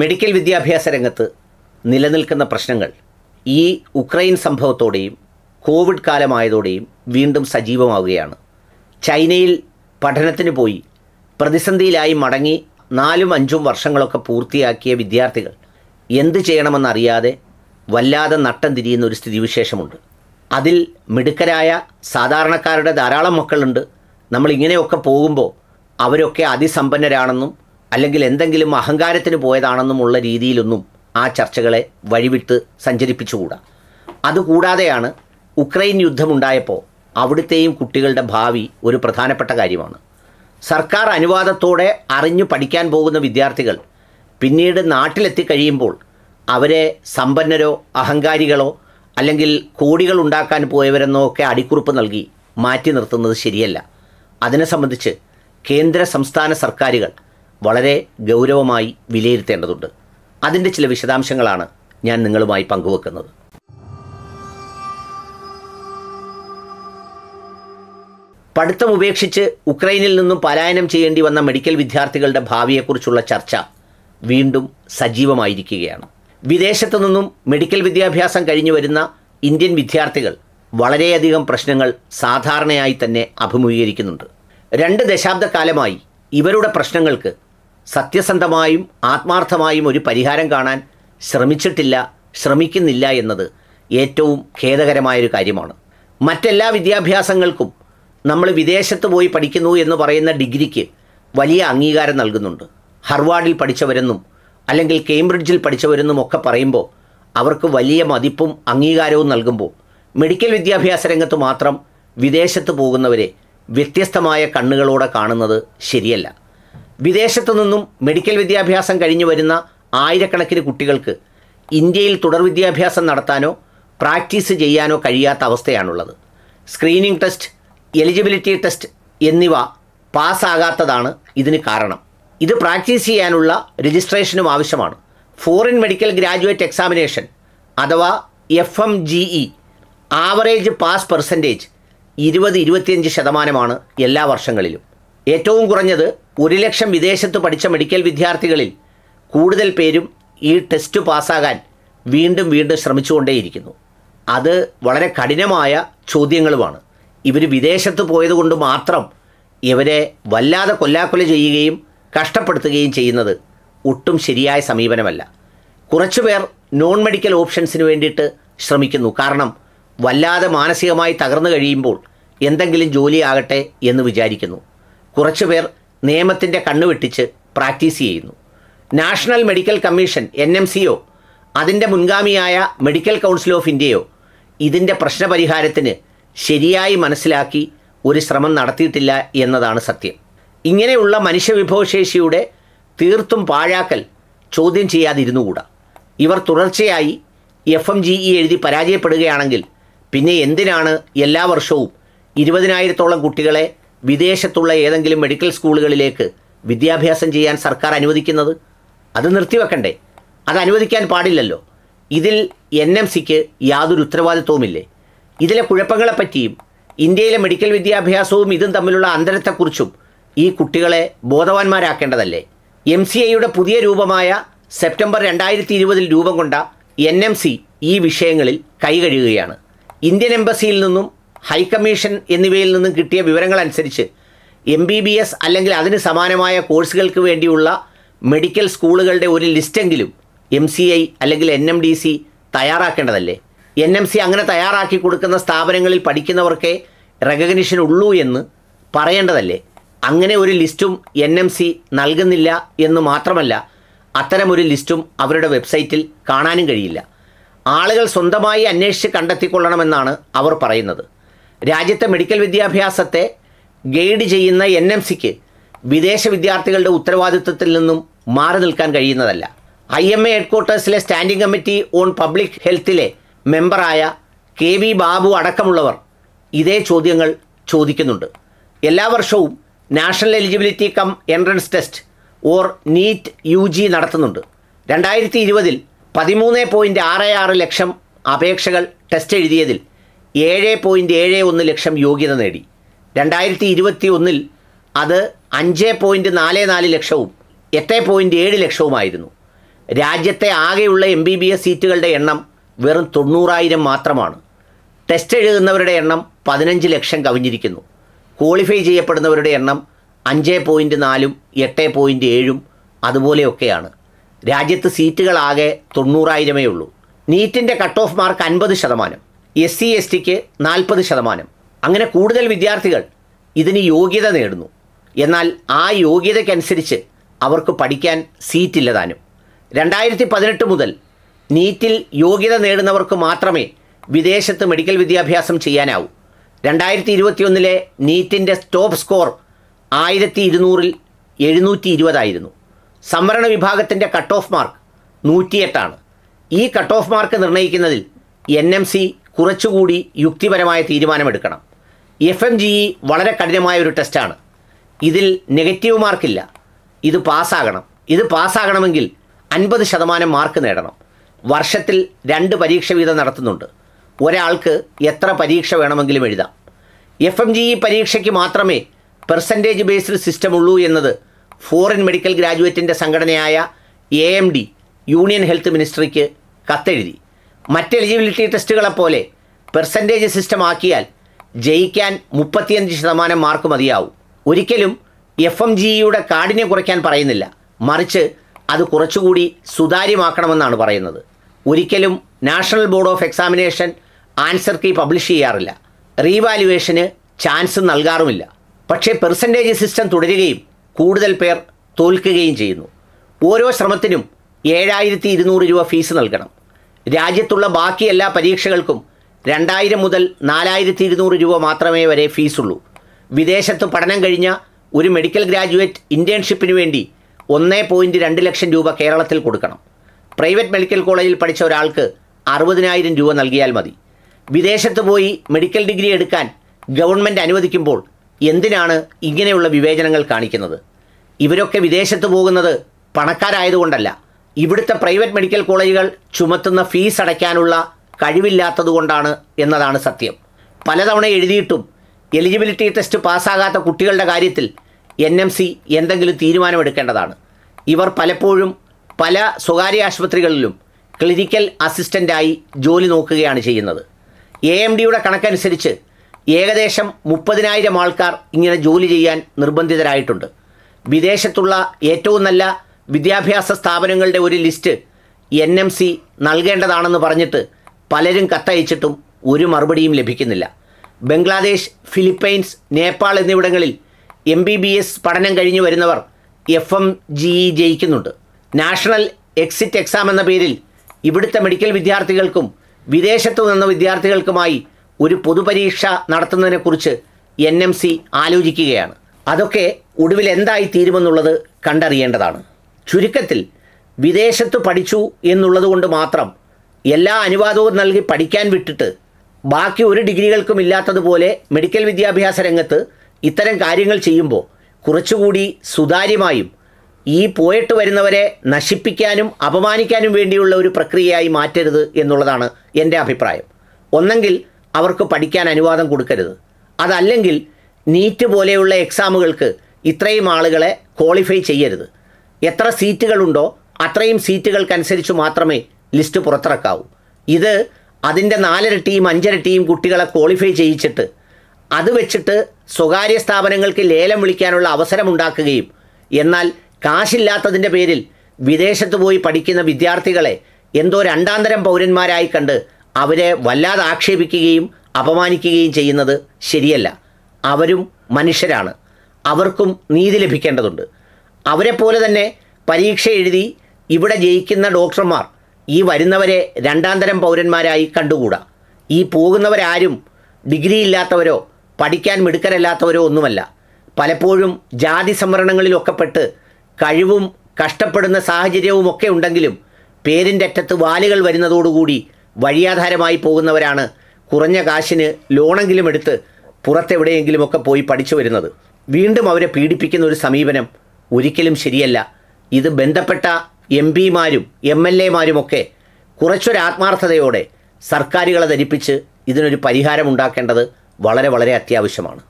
medical വിദ്യാഭ്യാസ രംഗത്ത് നിലനിൽക്കുന്ന പ്രശ്നങ്ങൾ ഈ ഉക്രൈൻ സംഭവത്തോടെയും കോവിഡ് കാലമായതോടെയും വീണ്ടും സജീവമാവുകയാണ് ചൈനയിൽ പഠനത്തിന് പോയി പ്രതിസന്ധിയിലായി മടങ്ങി നാലും അഞ്ചും വർഷങ്ങളൊക്കെ പൂർത്തിയാക്കിയ വിദ്യാർത്ഥികൾ എന്ത് ചെയ്യണമെന്നറിയാതെ വല്ലാതെ നട്ടം തിരിയുന്ന ഒരു സ്ഥിതിവിശേഷമുണ്ട് അതിൽ മിടുക്കരായ സാധാരണക്കാരുടെ ധാരാളം മക്കളുണ്ട് നമ്മളിങ്ങനെയൊക്കെ പോകുമ്പോൾ അവരൊക്കെ അതിസമ്പന്നരാണെന്നും അല്ലെങ്കിൽ എന്തെങ്കിലും അഹങ്കാരത്തിന് പോയതാണെന്നുമുള്ള രീതിയിലൊന്നും ആ ചർച്ചകളെ വഴിവിട്ട് സഞ്ചരിപ്പിച്ചുകൂടാ അതുകൂടാതെയാണ് ഉക്രൈൻ യുദ്ധമുണ്ടായപ്പോൾ അവിടുത്തെയും കുട്ടികളുടെ ഭാവി ഒരു പ്രധാനപ്പെട്ട കാര്യമാണ് സർക്കാർ അനുവാദത്തോടെ അറിഞ്ഞു പഠിക്കാൻ പോകുന്ന വിദ്യാർത്ഥികൾ പിന്നീട് നാട്ടിലെത്തി കഴിയുമ്പോൾ അവരെ സമ്പന്നരോ അഹങ്കാരികളോ അല്ലെങ്കിൽ കോടികൾ ഉണ്ടാക്കാൻ പോയവരെന്നോ ഒക്കെ അടിക്കുറിപ്പ് നൽകി മാറ്റി നിർത്തുന്നത് ശരിയല്ല അതിനെ സംബന്ധിച്ച് കേന്ദ്ര സംസ്ഥാന സർക്കാരുകൾ വളരെ ഗൗരവമായി വിലയിരുത്തേണ്ടതുണ്ട് അതിൻ്റെ ചില വിശദാംശങ്ങളാണ് ഞാൻ നിങ്ങളുമായി പങ്കുവെക്കുന്നത് പഠിത്തം ഉപേക്ഷിച്ച് ഉക്രൈനിൽ നിന്നും പലായനം ചെയ്യേണ്ടി വന്ന മെഡിക്കൽ വിദ്യാർത്ഥികളുടെ ഭാവിയെക്കുറിച്ചുള്ള ചർച്ച വീണ്ടും സജീവമായിരിക്കുകയാണ് വിദേശത്തു നിന്നും മെഡിക്കൽ വിദ്യാഭ്യാസം കഴിഞ്ഞു വരുന്ന ഇന്ത്യൻ വിദ്യാർത്ഥികൾ വളരെയധികം പ്രശ്നങ്ങൾ സാധാരണയായി തന്നെ അഭിമുഖീകരിക്കുന്നുണ്ട് രണ്ട് ദശാബ്ദക്കാലമായി ഇവരുടെ പ്രശ്നങ്ങൾക്ക് സത്യസന്ധമായും ആത്മാർത്ഥമായും ഒരു പരിഹാരം കാണാൻ ശ്രമിച്ചിട്ടില്ല ശ്രമിക്കുന്നില്ല എന്നത് ഏറ്റവും ഖേദകരമായൊരു കാര്യമാണ് മറ്റെല്ലാ വിദ്യാഭ്യാസങ്ങൾക്കും നമ്മൾ വിദേശത്ത് പോയി പഠിക്കുന്നു എന്ന് പറയുന്ന ഡിഗ്രിക്ക് വലിയ അംഗീകാരം നൽകുന്നുണ്ട് ഹർവാർഡിൽ പഠിച്ചവരെന്നും അല്ലെങ്കിൽ കേംബ്രിഡ്ജിൽ പഠിച്ചവരെന്നും ഒക്കെ പറയുമ്പോൾ അവർക്ക് വലിയ മതിപ്പും അംഗീകാരവും നൽകുമ്പോൾ മെഡിക്കൽ വിദ്യാഭ്യാസ രംഗത്ത് മാത്രം വിദേശത്ത് പോകുന്നവരെ വ്യത്യസ്തമായ കണ്ണുകളോടെ കാണുന്നത് ശരിയല്ല വിദേശത്തു നിന്നും മെഡിക്കൽ വിദ്യാഭ്യാസം കഴിഞ്ഞു വരുന്ന ആയിരക്കണക്കിന് കുട്ടികൾക്ക് ഇന്ത്യയിൽ തുടർ വിദ്യാഭ്യാസം നടത്താനോ പ്രാക്ടീസ് ചെയ്യാനോ കഴിയാത്ത അവസ്ഥയാണുള്ളത് സ്ക്രീനിംഗ് ടെസ്റ്റ് എലിജിബിലിറ്റി ടെസ്റ്റ് എന്നിവ പാസ്സാകാത്തതാണ് ഇതിന് കാരണം ഇത് പ്രാക്ടീസ് ചെയ്യാനുള്ള രജിസ്ട്രേഷനും ആവശ്യമാണ് ഫോറിൻ മെഡിക്കൽ ഗ്രാജുവേറ്റ് എക്സാമിനേഷൻ അഥവാ F M G E average pass percentage ഇരുപത് ഇരുപത്തിയഞ്ച് ശതമാനമാണ് എല്ലാ വർഷങ്ങളിലും ഏറ്റവും കുറഞ്ഞത് ഒരു ലക്ഷം വിദേശത്ത് പഠിച്ച മെഡിക്കൽ വിദ്യാർത്ഥികളിൽ കൂടുതൽ പേരും ഈ ടെസ്റ്റ് പാസ്സാകാൻ വീണ്ടും വീണ്ടും ശ്രമിച്ചുകൊണ്ടേയിരിക്കുന്നു അത് വളരെ കഠിനമായ ചോദ്യങ്ങളുമാണ് ഇവർ വിദേശത്ത് പോയതുകൊണ്ട് മാത്രം ഇവരെ വല്ലാതെ കൊല്ലാക്കൊല ചെയ്യുകയും കഷ്ടപ്പെടുത്തുകയും ചെയ്യുന്നത് ഒട്ടും ശരിയായ സമീപനമല്ല കുറച്ചുപേർ നോൺ മെഡിക്കൽ ഓപ്ഷൻസിന് വേണ്ടിയിട്ട് ശ്രമിക്കുന്നു കാരണം വല്ലാതെ മാനസികമായി തകർന്നു കഴിയുമ്പോൾ എന്തെങ്കിലും ജോലിയാകട്ടെ എന്ന് വിചാരിക്കുന്നു കുറച്ചുപേർ നിയമത്തിൻ്റെ കണ്ണുവെട്ടിച്ച് പ്രാക്ടീസ് ചെയ്യുന്നു national medical commission N M സിയോ അതിൻ്റെ മുൻഗാമിയായ മെഡിക്കൽ കൗൺസിൽ ഓഫ് ഇന്ത്യയോ ഇതിൻ്റെ പ്രശ്നപരിഹാരത്തിന് ശരിയായി മനസ്സിലാക്കി ഒരു ശ്രമം നടത്തിയിട്ടില്ല എന്നതാണ് സത്യം ഇങ്ങനെയുള്ള മനുഷ്യവിഭവശേഷിയുടെ തീർത്തും പാഴാക്കൽ ചോദ്യം ചെയ്യാതിരുന്നുകൂടാ ഇവർ തുടർച്ചയായി എഫ് എം ജി ഇ എഴുതി പരാജയപ്പെടുകയാണെങ്കിൽ പിന്നെ എന്തിനാണ് എല്ലാ വർഷവും ഇരുപതിനായിരത്തോളം കുട്ടികളെ വിദേശത്തുള്ള ഏതെങ്കിലും മെഡിക്കൽ സ്കൂളുകളിലേക്ക് വിദ്യാഭ്യാസം ചെയ്യാൻ സർക്കാർ അനുവദിക്കുന്നത് അത് നിർത്തിവെക്കണ്ടേ അത് അനുവദിക്കാൻ പാടില്ലല്ലോ ഇതിൽ എൻ എം സിക്ക് യാതൊരു ഉത്തരവാദിത്വവുമില്ലേ ഇതിലെ കുഴപ്പങ്ങളെപ്പറ്റിയും ഇന്ത്യയിലെ മെഡിക്കൽ വിദ്യാഭ്യാസവും ഇതും തമ്മിലുള്ള അന്തരത്തെക്കുറിച്ചും ഈ കുട്ടികളെ ബോധവാന്മാരാക്കേണ്ടതല്ലേ എം സി ഐയുടെ പുതിയ രൂപമായ സെപ്റ്റംബർ രണ്ടായിരത്തി ഇരുപതിൽ രൂപം കൊണ്ട എൻ എം സി ഈ വിഷയങ്ങളിൽ കൈകഴുകുകയാണ് ഇന്ത്യൻ എംബസിയിൽ നിന്നും ഹൈക്കമ്മീഷൻ എന്നിവയിൽ നിന്നും കിട്ടിയ വിവരങ്ങൾ അനുസരിച്ച് എം ബി ബി എസ് അല്ലെങ്കിൽ അതിന് സമാനമായ കോഴ്സുകൾക്ക് വേണ്ടിയുള്ള മെഡിക്കൽ സ്കൂളുകളുടെ ഒരു ലിസ്റ്റെങ്കിലും എം സി ഐ അല്ലെങ്കിൽ എൻ എം ഡി സി തയ്യാറാക്കേണ്ടതല്ലേ എൻ എം സി അങ്ങനെ തയ്യാറാക്കി കൊടുക്കുന്ന സ്ഥാപനങ്ങളിൽ പഠിക്കുന്നവർക്കേ റെക്കഗ്നിഷൻ ഉള്ളൂ എന്ന് പറയേണ്ടതല്ലേ അങ്ങനെ ഒരു ലിസ്റ്റും എൻ എം സി നൽകുന്നില്ല എന്ന് മാത്രമല്ല അത്തരമൊരു ലിസ്റ്റും അവരുടെ വെബ്സൈറ്റിൽ കാണാനും കഴിയില്ല ആളുകൾ സ്വന്തമായി അന്വേഷിച്ച് കണ്ടെത്തിക്കൊള്ളണമെന്നാണ് അവർ പറയുന്നത് രാജ്യത്തെ മെഡിക്കൽ വിദ്യാഭ്യാസത്തെ ഗൈഡ് ചെയ്യുന്ന എൻ എം സിക്ക് വിദേശ വിദ്യാർത്ഥികളുടെ ഉത്തരവാദിത്വത്തിൽ നിന്നും മാറി നിൽക്കാൻ കഴിയുന്നതല്ല ഐ എം എ ഹെഡ്ക്വാർട്ടേഴ്സിലെ സ്റ്റാൻഡിംഗ് കമ്മിറ്റി ഓൺ പബ്ലിക് ഹെൽത്തിലെ മെമ്പറായ കെ വി ബാബു അടക്കമുള്ളവർ ഇതേ ചോദ്യങ്ങൾ ചോദിക്കുന്നുണ്ട് എല്ലാ വർഷവും national eligibility cum entrance test or NEET U G നടത്തുന്നുണ്ട് രണ്ടായിരത്തി ഇരുപതിൽ പതിമൂന്ന് പോയിൻറ്റ് ആറ് ആറ് ലക്ഷം അപേക്ഷകൾ ടെസ്റ്റ് എഴുതിയതിൽ ഏഴ് പോയിൻറ്റ് ഏഴ് ഒന്ന് ലക്ഷം യോഗ്യത നേടി രണ്ടായിരത്തി ഇരുപത്തി ഒന്നിൽ അത് അഞ്ച് പോയിൻറ്റ് നാല് നാല് ലക്ഷവും എട്ട് പോയിൻറ്റ് ഏഴ് ലക്ഷവുമായിരുന്നു രാജ്യത്തെ ആകെയുള്ള എം ബി ബി എസ് സീറ്റുകളുടെ എണ്ണം വെറും തൊണ്ണൂറായിരം മാത്രമാണ് ടെസ്റ്റ് എഴുതുന്നവരുടെ എണ്ണം പതിനഞ്ച് ലക്ഷം കവിഞ്ഞിരിക്കുന്നു ക്വാളിഫൈ ചെയ്യപ്പെടുന്നവരുടെ എണ്ണം അഞ്ച് പോയിൻറ്റ് നാലും എട്ട് പോയിൻറ്റ് ഏഴും അതുപോലെയൊക്കെയാണ് രാജ്യത്ത് സീറ്റുകളാകെ തൊണ്ണൂറായിരമേ ഉള്ളൂ നീറ്റിൻ്റെ കട്ട് ഓഫ് മാർക്ക് അൻപത് ശതമാനം എസ് സി എസ് ടിക്ക് നാൽപ്പത് ശതമാനം അങ്ങനെ കൂടുതൽ വിദ്യാർത്ഥികൾ ഇതിന് യോഗ്യത നേടുന്നു എന്നാൽ ആ യോഗ്യതയ്ക്കനുസരിച്ച് അവർക്ക് പഠിക്കാൻ സീറ്റില്ലതാനും രണ്ടായിരത്തി പതിനെട്ട് മുതൽ നീറ്റിൽ യോഗ്യത നേടുന്നവർക്ക് മാത്രമേ വിദേശത്ത് മെഡിക്കൽ വിദ്യാഭ്യാസം ചെയ്യാനാവൂ രണ്ടായിരത്തി ഇരുപത്തിയൊന്നിലെ നീറ്റിൻ്റെ ടോപ്പ് സ്കോർ ആയിരത്തി ഇരുന്നൂറിൽ എഴുന്നൂറ്റി ഇരുപതായിരുന്നു സംവരണ വിഭാഗത്തിൻ്റെ കട്ട് ഓഫ് മാർക്ക് നൂറ്റിയെട്ടാണ് ഈ കട്ട് ഓഫ് മാർക്ക് നിർണ്ണയിക്കുന്നതിൽ എൻ എം സി കുറച്ചുകൂടി യുക്തിപരമായ തീരുമാനമെടുക്കണം എഫ് എം ജി ഇ വളരെ കഠിനമായ ഒരു ടെസ്റ്റാണ് ഇതിൽ നെഗറ്റീവ് മാർക്കില്ല ഇത് പാസ്സാകണം ഇത് പാസ്സാകണമെങ്കിൽ അൻപത് ശതമാനം മാർക്ക് നേടണം വർഷത്തിൽ രണ്ട് പരീക്ഷ വീതം നടത്തുന്നുണ്ട് ഒരാൾക്ക് എത്ര പരീക്ഷ വേണമെങ്കിലും എഴുതാം എഫ് എം ജി ഇ പരീക്ഷയ്ക്ക് മാത്രമേ പെർസെൻറ്റേജ് ബേസ്ഡ് സിസ്റ്റം ഉള്ളൂ എന്നത് ഫോറിൻ മെഡിക്കൽ ഗ്രാജുവേറ്റിൻ്റെ സംഘടനയായ A M D union health മിനിസ്ട്രിക്ക് കത്തെഴുതി മറ്റ് എലിജിബിലിറ്റി പോലെ പെർസെൻറ്റേജ് സിസ്റ്റം ആക്കിയാൽ ജയിക്കാൻ മുപ്പത്തിയഞ്ച് ശതമാനം മാർക്ക് മതിയാവും ഒരിക്കലും എഫ് എം ജിയുടെ e കാടിനെ കുറയ്ക്കാൻ പറയുന്നില്ല മറിച്ച് അത് കുറച്ചുകൂടി സുതാര്യമാക്കണമെന്നാണ് പറയുന്നത് ഒരിക്കലും national board of examination answer key publish ചെയ്യാറില്ല റീവാലുവേഷന് ചാൻസ് നൽകാറുമില്ല പക്ഷേ പെർസെൻറ്റേജ് സിസ്റ്റം തുടരുകയും കൂടുതൽ പേർ തോൽക്കുകയും ചെയ്യുന്നു ഓരോ ശ്രമത്തിനും ഏഴായിരത്തി ഇരുന്നൂറ് രൂപ ഫീസ് നൽകണം രാജ്യത്തുള്ള ബാക്കി എല്ലാ പരീക്ഷകൾക്കും രണ്ടായിരം മുതൽ നാലായിരത്തി ഇരുന്നൂറ് രൂപ മാത്രമേ വരെ ഫീസുള്ളൂ വിദേശത്ത് പഠനം കഴിഞ്ഞ ഒരു മെഡിക്കൽ ഗ്രാജുവേറ്റ് ഇൻറ്റേൺഷിപ്പിന് വേണ്ടി ഒന്നേ പോയിൻറ്റ് രണ്ട് ലക്ഷം രൂപ കേരളത്തിൽ കൊടുക്കണം പ്രൈവറ്റ് മെഡിക്കൽ കോളേജിൽ പഠിച്ച ഒരാൾക്ക് അറുപതിനായിരം രൂപ നൽകിയാൽ മതി വിദേശത്ത് പോയി മെഡിക്കൽ ഡിഗ്രി എടുക്കാൻ ഗവൺമെൻറ് അനുവദിക്കുമ്പോൾ എന്തിനാണ് ഇങ്ങനെയുള്ള വിവേചനങ്ങൾ കാണിക്കുന്നത് ഇവരൊക്കെ വിദേശത്ത് പോകുന്നത് പണക്കാരായതുകൊണ്ടല്ല ഇവിടുത്തെ പ്രൈവറ്റ് മെഡിക്കൽ കോളേജുകൾ ചുമത്തുന്ന ഫീസ് അടയ്ക്കാനുള്ള കഴിവില്ലാത്തതുകൊണ്ടാണ് എന്നതാണ് സത്യം പലതവണ എഴുതിയിട്ടും എലിജിബിലിറ്റി ടെസ്റ്റ് പാസ്സാകാത്ത കുട്ടികളുടെ കാര്യത്തിൽ എൻ എം സി എന്തെങ്കിലും തീരുമാനമെടുക്കേണ്ടതാണ് ഇവർ പലപ്പോഴും പല സ്വകാര്യ ആശുപത്രികളിലും ക്ലിനിക്കൽ അസിസ്റ്റൻ്റായി ജോലി നോക്കുകയാണ് ചെയ്യുന്നത് എ എം ഡിയുടെ കണക്കനുസരിച്ച് ഏകദേശം മുപ്പതിനായിരം ആൾക്കാർ ഇങ്ങനെ ജോലി ചെയ്യാൻ നിർബന്ധിതരായിട്ടുണ്ട് വിദേശത്തുള്ള ഏറ്റവും നല്ല വിദ്യാഭ്യാസ സ്ഥാപനങ്ങളുടെ ഒരു ലിസ്റ്റ് എൻ എം സി നൽകേണ്ടതാണെന്ന് പറഞ്ഞിട്ട് പലരും കത്തയച്ചിട്ടും ഒരു മറുപടിയും ലഭിക്കുന്നില്ല ബംഗ്ലാദേശ് ഫിലിപ്പൈൻസ് നേപ്പാൾ എന്നിവിടങ്ങളിൽ എം ബി ബി എസ് പഠനം കഴിഞ്ഞു വരുന്നവർ എഫ് എം ജി ഇ ജയിക്കുന്നുണ്ട് നാഷണൽ എക്സിറ്റ് എക്സാം എന്ന പേരിൽ ഇവിടുത്തെ മെഡിക്കൽ വിദ്യാർത്ഥികൾക്കും വിദേശത്തു നിന്ന വിദ്യാർത്ഥികൾക്കുമായി ഒരു പൊതുപരീക്ഷ നടത്തുന്നതിനെക്കുറിച്ച് എൻ എം സി ആലോചിക്കുകയാണ് അതൊക്കെ ഒടുവിൽ എന്തായി തീരുമെന്നുള്ളത് കണ്ടറിയേണ്ടതാണ് ചുരുക്കത്തിൽ വിദേശത്ത് പഠിച്ചു എന്നുള്ളതുകൊണ്ട് മാത്രം എല്ലാ അനുവാദവും നൽകി പഠിക്കാൻ വിട്ടിട്ട് ബാക്കി ഒരു ഡിഗ്രികൾക്കും ഇല്ലാത്തതുപോലെ മെഡിക്കൽ വിദ്യാഭ്യാസ രംഗത്ത് ഇത്തരം കാര്യങ്ങൾ ചെയ്യുമ്പോൾ കുറച്ചുകൂടി സുതാര്യമായും ഈ പോയിട്ട് വരുന്നവരെ നശിപ്പിക്കാനും അപമാനിക്കാനും വേണ്ടിയുള്ള ഒരു പ്രക്രിയയായി മാറ്റരുത് എന്നുള്ളതാണ് എൻ്റെ അഭിപ്രായം ഒന്നെങ്കിൽ അവർക്ക് പഠിക്കാൻ അനുവാദം കൊടുക്കരുത് അതല്ലെങ്കിൽ നീറ്റ് പോലെയുള്ള എക്സാമുകൾക്ക് ഇത്രയും ആളുകളെ ക്വാളിഫൈ ചെയ്യരുത് എത്ര സീറ്റുകളുണ്ടോ അത്രയും സീറ്റുകൾക്കനുസരിച്ച് മാത്രമേ ലിസ്റ്റ് പുറത്തിറക്കാവൂ ഇത് അതിൻ്റെ നാലരട്ടിയും അഞ്ചരട്ടിയും കുട്ടികളെ ക്വാളിഫൈ ചെയ്യിച്ചിട്ട് അത് വെച്ചിട്ട് സ്വകാര്യ സ്ഥാപനങ്ങൾക്ക് ലേലം വിളിക്കാനുള്ള അവസരമുണ്ടാക്കുകയും എന്നാൽ കാശില്ലാത്തതിൻ്റെ പേരിൽ വിദേശത്ത് പോയി പഠിക്കുന്ന വിദ്യാർത്ഥികളെ എന്തോ രണ്ടാന്തരം പൗരന്മാരായി കണ്ട് അവരെ വല്ലാതെ ആക്ഷേപിക്കുകയും അപമാനിക്കുകയും ചെയ്യുന്നത് ശരിയല്ല അവരും മനുഷ്യരാണ് അവർക്കും നീതി ലഭിക്കേണ്ടതുണ്ട് അവരെപ്പോലെ തന്നെ പരീക്ഷ എഴുതി ഇവിടെ ജയിക്കുന്ന ഡോക്ടർമാർ ഈ വരുന്നവരെ രണ്ടാംതരം പൗരന്മാരായി കണ്ടുകൂടാ ഈ പോകുന്നവരാരും ഡിഗ്രി ഇല്ലാത്തവരോ പഠിക്കാൻ മിടുക്കരല്ലാത്തവരോ ഒന്നുമല്ല പലപ്പോഴും ജാതി സംവരണങ്ങളിലൊക്കെ പെട്ട് കഴിവും കഷ്ടപ്പെടുന്ന ഒക്കെ ഉണ്ടെങ്കിലും പേരിൻ്റെ അറ്റത്ത് വാലുകൾ വരുന്നതോടുകൂടി വഴിയാധാരമായി പോകുന്നവരാണ് കുറഞ്ഞ കാശിന് ലോണെങ്കിലും എടുത്ത് പുറത്തെവിടെയെങ്കിലുമൊക്കെ പോയി പഠിച്ചു വരുന്നത് വീണ്ടും അവരെ പീഡിപ്പിക്കുന്ന ഒരു സമീപനം ഒരിക്കലും ശരിയല്ല ഇത് ബന്ധപ്പെട്ട എം പിമാരും എം എൽ എമാരുമൊക്കെ കുറച്ചൊരാത്മാർത്ഥതയോടെ സർക്കാരുകളെ ധരിപ്പിച്ച് ഇതിനൊരു പരിഹാരം ഉണ്ടാക്കേണ്ടത് വളരെ വളരെ അത്യാവശ്യമാണ്